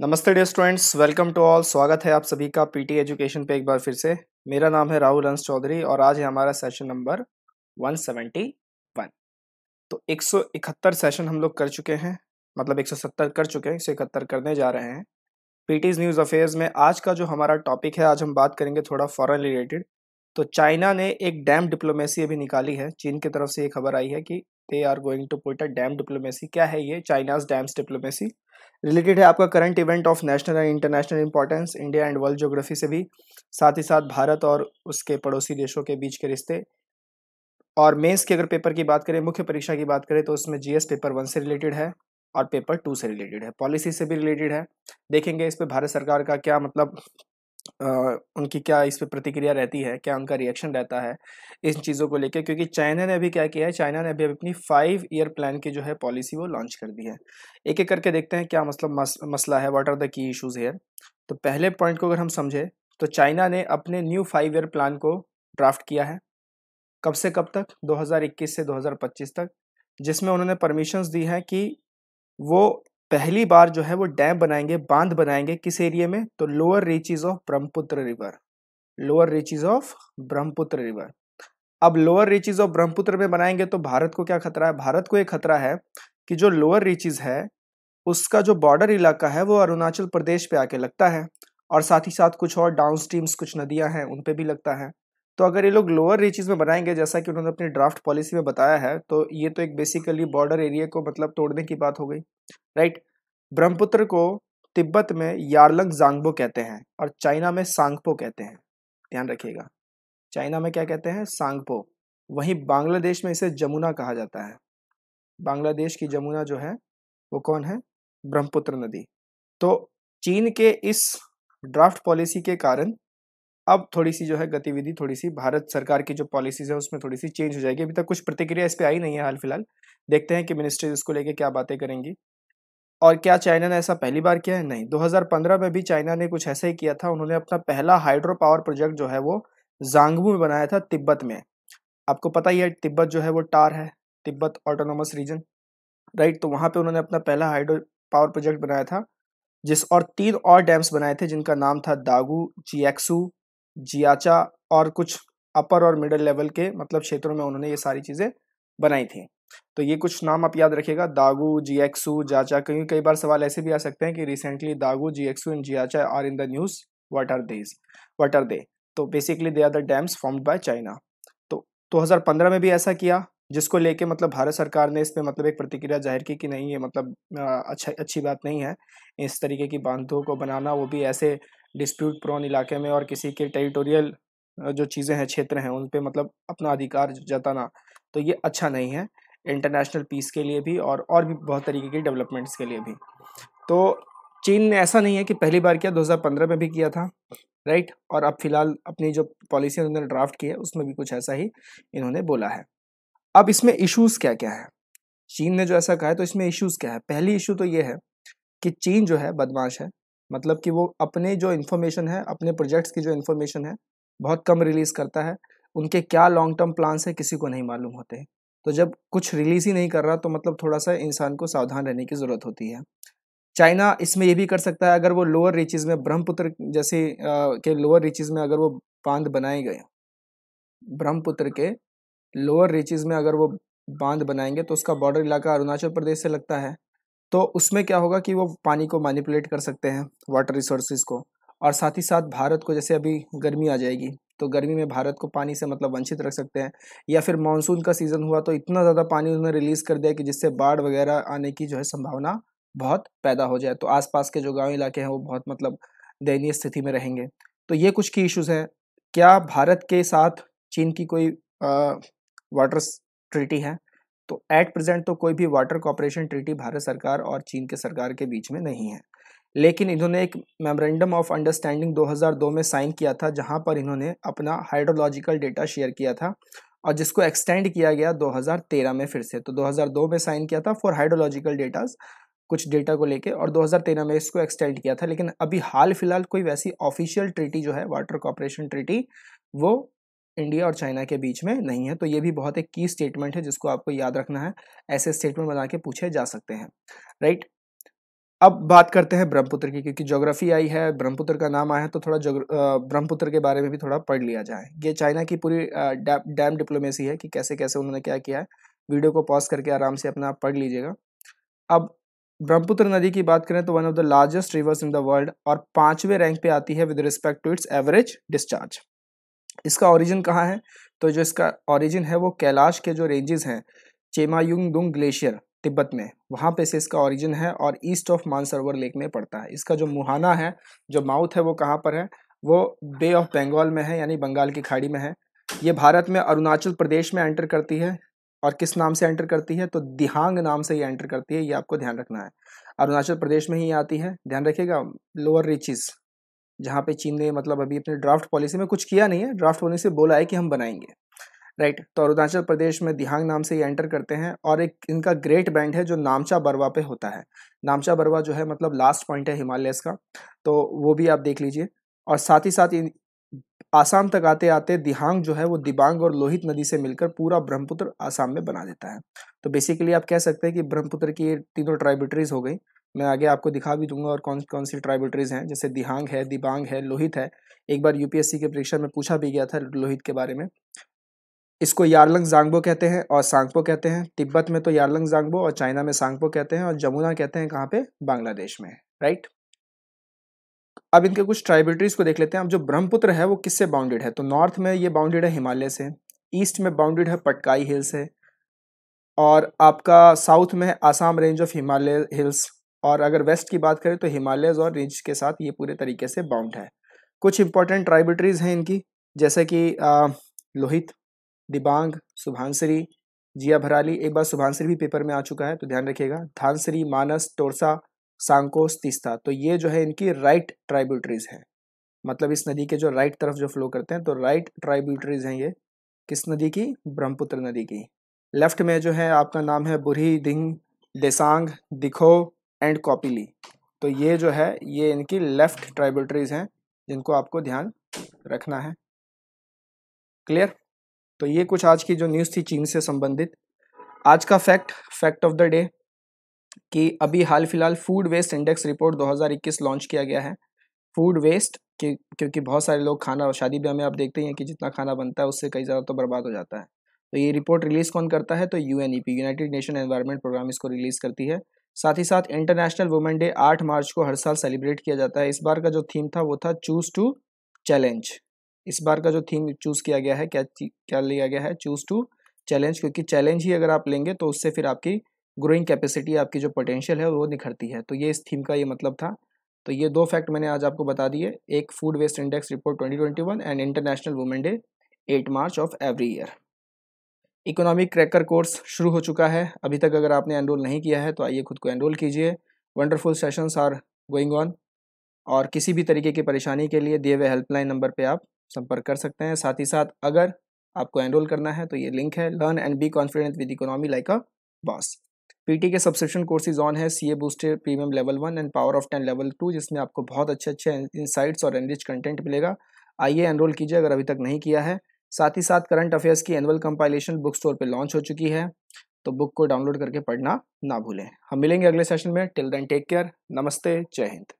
नमस्ते dear students welcome to all स्वागत है आप सभी का पीटी एजुकेशन पे एक बार फिर से मेरा नाम है राहुल हंस चौधरी और आज है हमारा सेशन नंबर 171 तो 171 सेशन हम लोग कर चुके हैं मतलब 170 कर चुके हैं एक करने जा रहे हैं पीटीज न्यूज़ अफेयर्स में आज का जो हमारा टॉपिक है आज हम बात करेंगे थोड़ा फॉरन रिलेटेड तो चाइना ने एक डैम डिप्लोमेसी अभी निकाली है चीन की तरफ से ये खबर आई है कि they are going to put a dam diplomacy क्या है ये चाइनाज डैम्स डिप्लोमेसी रिलेटेड है आपका current event of national and international importance India and world geography से भी साथ ही साथ भारत और उसके पड़ोसी देशों के बीच के रिश्ते और मेंस के अगर पेपर की बात करें मुख्य परीक्षा की बात करें तो उसमें जीएस पेपर वन से रिलेटेड है और पेपर टू से रिलेटेड है पॉलिसी से भी रिलेटेड है देखेंगे इस पर भारत सरकार का क्या मतलब उनकी क्या इस पर प्रतिक्रिया रहती है क्या उनका रिएक्शन रहता है इन चीज़ों को लेकर क्योंकि चाइना ने अभी क्या किया है चाइना ने अभी अपनी फाइव ईयर प्लान की जो है पॉलिसी वो लॉन्च कर दी है एक एक करके देखते हैं क्या मतलब मस, मसला है what are the key issues here तो पहले पॉइंट को अगर हम समझें तो चाइना ने अपने न्यू फाइव ईयर प्लान को ड्राफ्ट किया है कब से कब तक 2021 से 2025 तक जिसमें उन्होंने परमिशंस दी हैं कि वो पहली बार जो है वो डैम बनाएंगे बांध बनाएंगे किस एरिया में तो lower reaches of Brahmaputra river lower reaches of Brahmaputra river अब लोअर रीचेज ऑफ ब्रह्मपुत्र में बनाएंगे तो भारत को क्या खतरा है भारत को एक खतरा है कि जो लोअर रीचेज है उसका जो बॉर्डर इलाका है वो अरुणाचल प्रदेश पे आके लगता है और साथ ही साथ कुछ और डाउन स्ट्रीम्स कुछ नदियां हैं उन पे भी लगता है तो अगर ये लोग लोअर रीचेज में बनाएंगे जैसा कि उन्होंने अपनी ड्राफ्ट पॉलिसी में बताया है तो ये तो एक बेसिकली बॉर्डर एरिया को मतलब तोड़ने की बात हो गई राइट ब्रह्मपुत्र को तिब्बत में यारलंग जांगबो कहते हैं और चाइना में सांगपो कहते हैं ध्यान रखिएगा चाइना में क्या कहते हैं सांगपो वहीं बांग्लादेश में इसे जमुना कहा जाता है बांग्लादेश की जमुना जो है वो कौन है ब्रह्मपुत्र नदी तो चीन के इस ड्राफ्ट पॉलिसी के कारण अब थोड़ी सी जो है गतिविधि थोड़ी सी भारत सरकार की जो पॉलिसीज है उसमें थोड़ी सी चेंज हो जाएगी अभी तक कुछ प्रतिक्रिया इस पर आई नहीं है हाल फिलहाल देखते हैं कि मिनिस्ट्री इसको लेके क्या बातें करेंगी और क्या चाइना ने ऐसा पहली बार किया है नहीं 2015 में भी चाइना ने कुछ ऐसा ही किया था उन्होंने अपना पहला हाइड्रो पावर प्रोजेक्ट जो है वो जांगबू में बनाया था तिब्बत में आपको पता ही है तिब्बत जो है वो टार है तिब्बत ऑटोनोमस रीजन राइट तो वहाँ पे उन्होंने अपना पहला हाइड्रो पावर प्रोजेक्ट बनाया था जिस और तीन और डैम्स बनाए थे जिनका नाम था दागू जियाक्सू जियाचा और कुछ अपर और मिडल लेवल के मतलब क्षेत्रों में उन्होंने ये सारी चीज़ें बनाई थी तो ये कुछ नाम आप याद रखिएगा दागू जी एक्सू जाचा क्योंकि कई बार सवाल ऐसे भी आ सकते हैं कि recently Dagu Jiexu and Jiacha are in the news what are these what are they तो basically they are the dams formed by China तो 2015 में भी ऐसा किया जिसको लेके मतलब भारत सरकार ने इस पर मतलब एक प्रतिक्रिया जाहिर की कि नहीं ये मतलब अच्छा अच्छी बात नहीं है इस तरीके की बांधों को बनाना वो भी ऐसे डिस्प्यूट प्रोन इलाके में और किसी के टेरिटोरियल जो चीज़ें हैं क्षेत्र हैं उन पर मतलब अपना अधिकार जताना तो ये अच्छा नहीं है इंटरनेशनल पीस के लिए भी और और भी बहुत तरीके की डेवलपमेंट्स के लिए भी तो चीन ने ऐसा नहीं है कि पहली बार किया 2015 में भी किया था राइट और अब फिलहाल अपनी जो पॉलिसी उन्होंने ड्राफ्ट की है उसमें भी कुछ ऐसा ही इन्होंने बोला है अब इसमें इशूज़ क्या क्या है चीन ने जो ऐसा कहा है तो इसमें इशूज़ क्या है पहली इशू तो ये है कि चीन जो है बदमाश है मतलब कि वो अपने जो इन्फॉर्मेशन है अपने प्रोजेक्ट्स की जो इन्फॉर्मेशन है बहुत कम रिलीज़ करता है उनके क्या लॉन्ग टर्म प्लान्स हैं किसी को नहीं मालूम होते तो जब कुछ रिलीज ही नहीं कर रहा तो मतलब थोड़ा सा इंसान को सावधान रहने की ज़रूरत होती है चाइना इसमें यह भी कर सकता है अगर वो लोअर रीचेज में ब्रह्मपुत्र जैसे के लोअर रीचेज में अगर वो बांध बनाए गए ब्रह्मपुत्र के लोअर रीचेज में अगर वो बांध बनाएंगे तो उसका बॉर्डर इलाका अरुणाचल प्रदेश से लगता है तो उसमें क्या होगा कि वो पानी को मैनिपुलेट कर सकते हैं वाटर रिसोर्सेज को और साथ ही साथ भारत को जैसे अभी गर्मी आ जाएगी तो गर्मी में भारत को पानी से मतलब वंचित रख सकते हैं या फिर मानसून का सीज़न हुआ तो इतना ज़्यादा पानी उन्होंने रिलीज़ कर दिया कि जिससे बाढ़ वगैरह आने की जो है संभावना बहुत पैदा हो जाए तो आसपास के जो गाँव इलाके हैं वो बहुत मतलब दयनीय स्थिति में रहेंगे तो ये कुछ की इश्यूज़ हैं क्या भारत के साथ चीन की कोई वाटर ट्रिटी है तो एट प्रेजेंट तो कोई भी वाटर कॉपरेशन ट्रिटी भारत सरकार और चीन के सरकार के बीच में नहीं है लेकिन इन्होंने एक मेमोरेंडम ऑफ अंडरस्टैंडिंग 2002 में साइन किया था जहां पर इन्होंने अपना हाइड्रोलॉजिकल डेटा शेयर किया था और जिसको एक्सटेंड किया गया 2013 में फिर से तो 2002 में साइन किया था फॉर हाइड्रोलॉजिकल डेटाज कुछ डेटा को लेके और 2013 में इसको एक्सटेंड किया था लेकिन अभी हाल फिलहाल कोई वैसी ऑफिशियल ट्रिटी जो है वाटर कॉपरेशन ट्रिटी वो इंडिया और चाइना के बीच में नहीं है तो ये भी बहुत एक की स्टेटमेंट है जिसको आपको याद रखना है ऐसे स्टेटमेंट बना के पूछे जा सकते हैं राइट अब बात करते हैं ब्रह्मपुत्र की क्योंकि ज्योग्राफी आई है ब्रह्मपुत्र का नाम आया है तो थोड़ा ब्रह्मपुत्र के बारे में भी थोड़ा पढ़ लिया जाए ये चाइना की पूरी डैम डिप्लोमेसी है कि कैसे कैसे उन्होंने क्या किया है वीडियो को पॉज करके आराम से अपना आप पढ़ लीजिएगा अब ब्रह्मपुत्र नदी की बात करें तो one of the largest rivers in the world और पांचवें रैंक पे आती है with respect to its average discharge इसका ओरिजिन कहाँ है तो जो इसका ओरिजिन है वो कैलाश के जो रेंजेस हैं चेमायुंग दुंग ग्लेशियर तिब्बत में वहाँ पे से इसका ओरिजिन है और ईस्ट ऑफ मानसरोवर लेक में पड़ता है इसका जो मुहाना है जो माउथ है वो कहाँ पर है वो बे ऑफ बंगाल में है यानी बंगाल की खाड़ी में है ये भारत में अरुणाचल प्रदेश में एंटर करती है और किस नाम से एंटर करती है तो दिहांग नाम से ये एंटर करती है ये आपको ध्यान रखना है अरुणाचल प्रदेश में ही आती है ध्यान रखिएगा लोअर रीचिज़ जहाँ पे चीन ने मतलब अभी अपने ड्राफ्ट पॉलिसी में कुछ किया नहीं है ड्राफ्ट पॉलिसी बोला है कि हम बनाएंगे राइट तो अरुणाचल प्रदेश में दिहांग नाम से ये एंटर करते हैं और एक इनका ग्रेट बैंड है जो नामचा बरवा पे होता है नामचा बरवा जो है मतलब लास्ट पॉइंट है हिमालयस का तो वो भी आप देख लीजिए और साथ ही साथ आसाम तक आते आते दिहांग जो है वो दिबांग और लोहित नदी से मिलकर पूरा ब्रह्मपुत्र आसाम में बना देता है तो बेसिकली आप कह सकते हैं कि ब्रह्मपुत्र की तीनों ट्राइब्यूटरीज हो गई मैं आगे आपको दिखा भी दूंगा और कौन कौन सी ट्राइब्यूटरीज हैं जैसे दिहांग है दिबांग है लोहित है एक बार यूपीएससी के परीक्षा में पूछा भी गया था लोहित के बारे में इसको यारलंग जांगबो कहते हैं और सांगपो कहते हैं तिब्बत में तो यारलंग जांगबो और चाइना में सांगपो कहते हैं और जमुना कहते हैं कहाँ पे बांग्लादेश में राइट अब इनके कुछ ट्राइब्यूटरीज को देख लेते हैं अब जो ब्रह्मपुत्र है वो किससे बाउंडेड है तो नॉर्थ में ये बाउंडेड है हिमालय से ईस्ट में बाउंडेड है पटकाई हिल्स है और आपका साउथ में है Assam range of Himalaya hills और अगर वेस्ट की बात करें तो हिमालय और रेंज के साथ ये पूरे तरीके से बाउंड है कुछ इंपॉर्टेंट ट्राइब्यूटरीज हैं इनकी जैसे कि लोहित दिबांग सुभानसरी जिया भराली एक बार सुभानसरी भी पेपर में आ चुका है तो ध्यान रखिएगा धानसरी मानस टोरसा सांकोस तीस्ता तो ये जो है इनकी राइट ट्राइब्यूटरीज हैं मतलब इस नदी के जो राइट तरफ जो फ्लो करते हैं तो राइट ट्राइब्यूटरीज हैं ये किस नदी की ब्रह्मपुत्र नदी की लेफ्ट में जो है आपका नाम है बुरी दिंग देसांग दिखो एंड कॉपीली तो ये जो है ये इनकी लेफ्ट ट्राइब्यूटरीज हैं जिनको आपको ध्यान रखना है क्लियर तो ये कुछ आज की जो न्यूज़ थी चीन से संबंधित आज का fact fact of the day कि अभी हाल फिलहाल food waste index report 2021 launch किया गया है फूड वेस्ट क्योंकि बहुत सारे लोग खाना और शादी ब्याह में आप देखते हैं कि जितना खाना बनता है उससे कई ज़्यादा तो बर्बाद हो जाता है तो ये रिपोर्ट रिलीज़ कौन करता है तो U United Nation environment programme इसको रिलीज़ करती है साथ ही साथ इंटरनेशनल वुमेन डे आठ मार्च को हर साल सेलिब्रेट किया जाता है इस बार का जो थीम था वो था चूज़ टू चैलेंज इस बार का जो थीम चूज़ किया गया है क्या क्या लिया गया है चूज़ टू चैलेंज क्योंकि चैलेंज ही अगर आप लेंगे तो उससे फिर आपकी ग्रोइंग कैपेसिटी आपकी जो पोटेंशियल है वो निखरती है तो ये इस थीम का ये मतलब था तो ये दो फैक्ट मैंने आज आपको बता दिए एक food waste index report 2021 and international women day 8 March of every year economic cracker course शुरू हो चुका है अभी तक अगर आपने एनरोल नहीं किया है तो आइए खुद को एनरोल कीजिए wonderful sessions are going on और किसी भी तरीके की परेशानी के लिए दिए हुए हेल्पलाइन नंबर पर आप संपर्क कर सकते हैं साथ ही साथ अगर आपको एनरोल करना है तो ये लिंक है learn and be confident with economy like a boss PT के सब्सक्रिप्शन कोर्सेज ऑन है CA booster premium level one and power of ten level two जिसमें आपको बहुत अच्छे अच्छे इंसाइट्स और एनरिच कंटेंट मिलेगा आइए एनरोल कीजिए अगर अभी तक नहीं किया है साथ ही साथ करंट अफेयर्स की एनुअल कंपाइलेशन बुक स्टोर पर लॉन्च हो चुकी है तो बुक को डाउनलोड करके पढ़ना ना भूलें हम मिलेंगे अगले सेशन में टिल देन टेक केयर नमस्ते जय हिंद